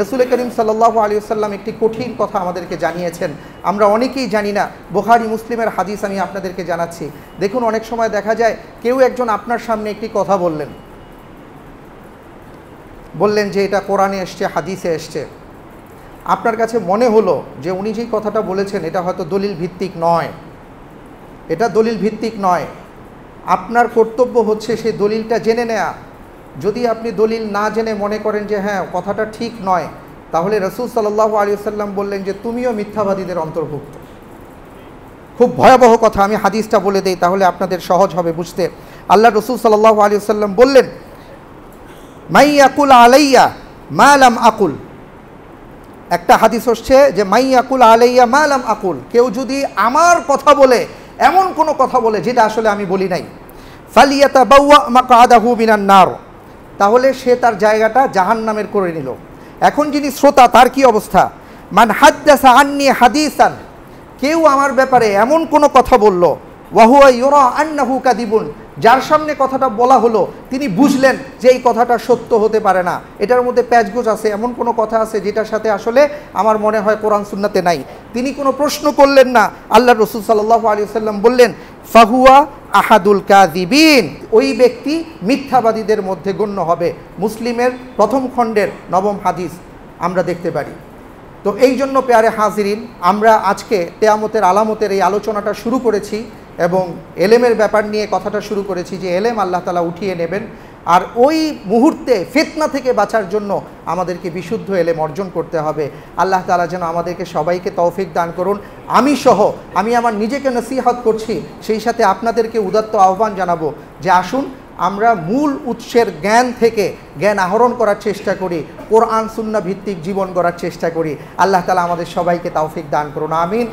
রসুল করিম সাল্লাহ আলী সাল্লাম একটি কঠিন কথা আমাদেরকে জানিয়েছেন আমরা অনেকেই জানি না বোহারি মুসলিমের হাদিস আমি আপনাদেরকে জানাচ্ছি দেখুন অনেক সময় দেখা যায় কেউ একজন আপনার সামনে একটি কথা বললেন বললেন যে এটা কোরআনে এসছে হাদিসে এসছে আপনার কাছে মনে হলো যে উনি যেই কথাটা বলেছেন এটা হয়তো দলিল ভিত্তিক নয় এটা দলিল ভিত্তিক নয় আপনার কর্তব্য হচ্ছে সেই দলিলটা জেনে নেয়া যদি আপনি দলিল না জেনে মনে করেন যে হ্যাঁ কথাটা ঠিক নয় তাহলে রসুল সাল্লাহ আলিয়াল্লাম বললেন যে তুমিও মিথ্যাবাদীদের অন্তর্ভুক্ত খুব ভয়াবহ কথা আমি হাদিসটা বলে দেই তাহলে আপনাদের সহজ হবে বুঝতে আল্লাহ রসুল সাল্লাহ আলিয়াল্লাম বললেন মাই আকুল আলাইয়া মালাম আকুল একটা হাদিস হচ্ছে যে মাই আকুল আলাইয়া মালাম আকুল কেউ যদি আমার কথা বলে এমন কোনো কথা বলে যেটা আসলে আমি বলি নাই ফালিয়াতা বাউয়া মাকা আদাহু বিনান্নার তাহলে সে তার জায়গাটা জাহান নামের করে নিল এখন যিনি শ্রোতা তার কি অবস্থা মান হাদ্দাসা আন্নি হাদিসান কেউ আমার ব্যাপারে এমন কোনো কথা বলল ওয়াহুয়া ইউরা আন্নাহু কাদিবুন যার সামনে কথাটা বলা হলো তিনি বুঝলেন যে এই কথাটা সত্য হতে পারে না এটার মধ্যে প্যাচগোচ আছে এমন কোনো কথা আছে যেটার সাথে আসলে আমার মনে হয় কোরআন সুন্নাতে নাই তিনি কোনো প্রশ্ন করলেন না আল্লাহ রসুল সাল্লাহ আলী সাল্লাম বললেন ফাহুয়া আহাদুল কাজিবিন ওই ব্যক্তি মিথ্যাবাদীদের মধ্যে গণ্য হবে মুসলিমের প্রথম খণ্ডের নবম হাদিস আমরা দেখতে পারি তো এই জন্য পেয়ারে হাজিরিন আমরা আজকে তেয়ামতের আলামতের এই আলোচনাটা শুরু করেছি এবং এলেমের ব্যাপার নিয়ে কথাটা শুরু করেছি যে এলেম আল্লাহ তালা উঠিয়ে নেবেন আর ওই মুহূর্তে ফেতনা থেকে বাঁচার জন্য আমাদেরকে বিশুদ্ধ এলে অর্জন করতে হবে আল্লাহ তালা যেন আমাদেরকে সবাইকে তৌফিক দান করুন আমি সহ আমি আমার নিজেকে নসিহত করছি সেই সাথে আপনাদেরকে উদাত্ত আহ্বান জানাবো যে আসুন আমরা মূল উৎসের জ্ঞান থেকে জ্ঞান আহরণ করার চেষ্টা করি কোরআন সুন্না ভিত্তিক জীবন গড়ার চেষ্টা করি আল্লাহ তালা আমাদের সবাইকে তাওফিক দান করুন আমিন